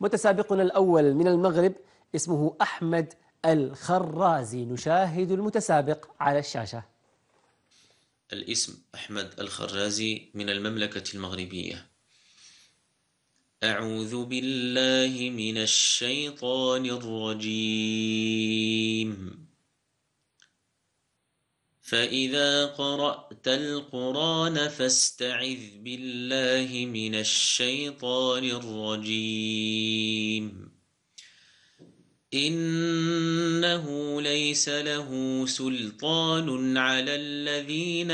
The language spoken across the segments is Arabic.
متسابقنا الأول من المغرب اسمه أحمد الخرازي نشاهد المتسابق على الشاشة الاسم أحمد الخرازي من المملكة المغربية أعوذ بالله من الشيطان الرجيم فإذا قرأت القرآن فاستعذ بالله من الشيطان الرجيم إنه ليس له سلطان على الذين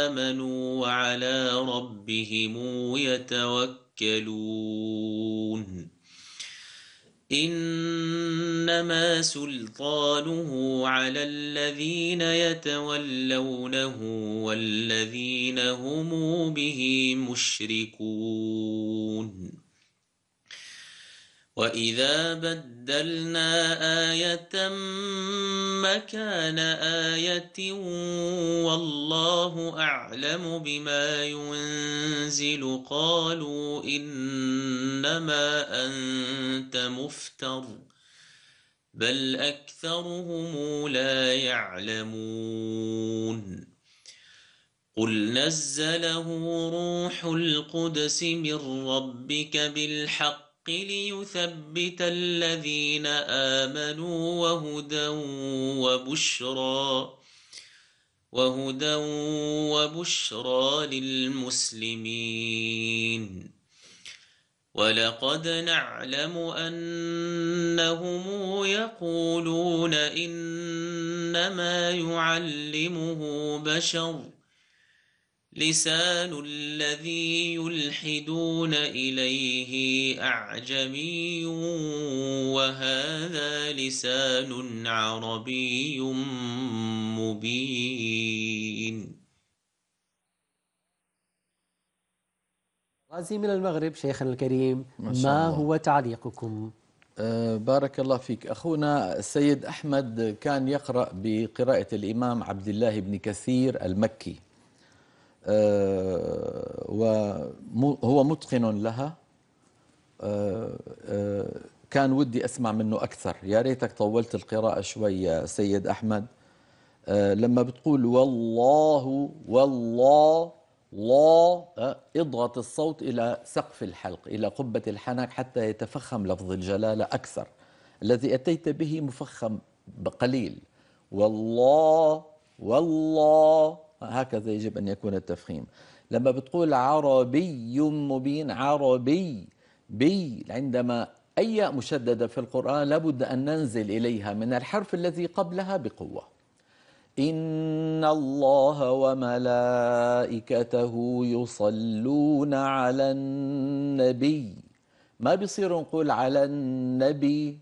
آمنوا وعلى ربهم يتوكلون إنما سلطانه على الذين يتولونه والذين هم به مشركون وإذا بدلنا آية مكان آية والله أعلم بما ينزل قالوا إنما أنت مفتر بل أكثرهم لا يعلمون قل نزله روح القدس من ربك بالحق ليثبت الذين آمنوا وهدى وبشرى وهدى وبشرى للمسلمين ولقد نعلم أنهم يقولون إنما يعلمه بشر لسان الذي يلحدون إليه أعجمي وهذا لسان عربي مبين غازي من المغرب شيخنا الكريم ما, ما هو تعليقكم؟ أه، بارك الله فيك أخونا السيد أحمد كان يقرأ بقراءة الإمام عبد الله بن كثير المكي آه، وهو متقن لها آه، آه، كان ودي أسمع منه أكثر يا ريتك طولت القراءة شوي يا سيد أحمد لما بتقول والله والله لا اضغط الصوت إلى سقف الحلق إلى قبة الحنك حتى يتفخم لفظ الجلالة أكثر الذي أتيت به مفخم بقليل والله والله هكذا يجب أن يكون التفخيم لما بتقول عربي مبين عربي بي عندما أي مشددة في القرآن لابد أن ننزل إليها من الحرف الذي قبلها بقوة إن الله وملائكته يصلون على النبي ما بيصير نقول على النبي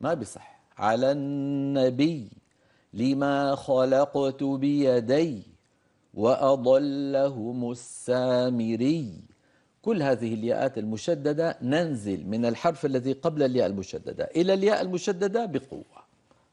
ما بصح على النبي لما خلقت بيدي وأضلهم السامري كل هذه الياءات المشددة ننزل من الحرف الذي قبل الياء المشددة إلى الياء المشددة بقوة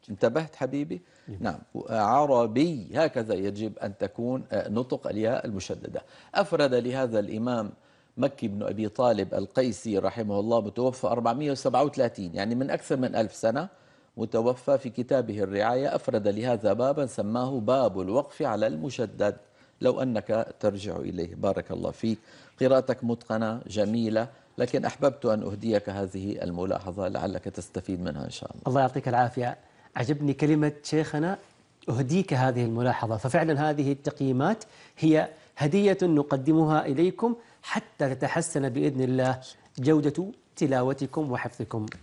انتبهت حبيبي؟ إيه. نعم عربي هكذا يجب أن تكون آه، نطق الياء المشددة أفرد لهذا الإمام مكي بن أبي طالب القيسي رحمه الله متوفى 437 يعني من أكثر من ألف سنة متوفى في كتابه الرعاية أفرد لهذا بابا سماه باب الوقف على المشدد لو أنك ترجع إليه بارك الله فيك قراءتك متقنة جميلة لكن أحببت أن أهديك هذه الملاحظة لعلك تستفيد منها إن شاء الله الله يعطيك العافية عجبني كلمة شيخنا أهديك هذه الملاحظة ففعلا هذه التقييمات هي هدية نقدمها إليكم حتى تتحسن بإذن الله جودة تلاوتكم وحفظكم